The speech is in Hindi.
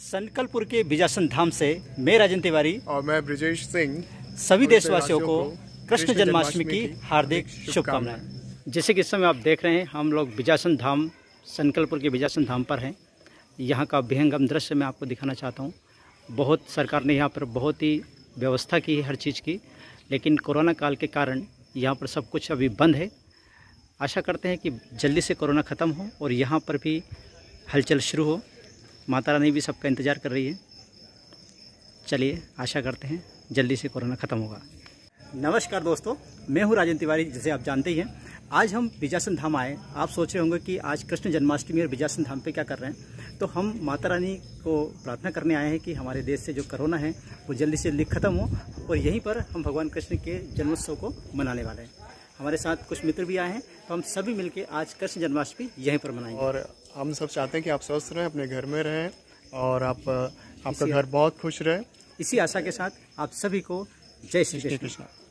संकलपुर के बिजासन धाम से मैं राजन तिवारी और मैं ब्रिजेश सिंह सभी देशवासियों को कृष्ण जन्माष्टमी की हार्दिक शुभकामनाएं जैसे कि इस समय आप देख रहे हैं हम लोग बिजासन धाम संकलपुर के बिजासन धाम पर हैं यहाँ का विहंगम दृश्य मैं आपको दिखाना चाहता हूँ बहुत सरकार ने यहाँ पर बहुत ही व्यवस्था की है हर चीज़ की लेकिन कोरोना काल के कारण यहाँ पर सब कुछ अभी बंद है आशा करते हैं कि जल्दी से कोरोना ख़त्म हो और यहाँ पर भी हलचल शुरू हो माता रानी भी सबका इंतज़ार कर रही है चलिए आशा करते हैं जल्दी से कोरोना ख़त्म होगा नमस्कार दोस्तों मैं हूँ राजेंद्र तिवारी जिसे आप जानते ही हैं आज हम बिजासन धाम आए आप सोच रहे होंगे कि आज कृष्ण जन्माष्टमी और बिजासन धाम पे क्या कर रहे हैं तो हम माता रानी को प्रार्थना करने आए हैं कि हमारे देश से जो कोरोना है वो जल्दी से जल्दी खत्म हो और यहीं पर हम भगवान कृष्ण के जन्मोत्सव को मनाने वाले हैं हमारे साथ कुछ मित्र भी आए हैं तो हम सभी मिलकर आज कृष्ण जन्माष्टमी यहीं पर मनाएंगे और हम सब चाहते हैं कि आप स्वस्थ रहें अपने घर में रहें और आप आपका घर बहुत खुश रहे इसी आशा के साथ आप सभी को जय श्री कृष्ण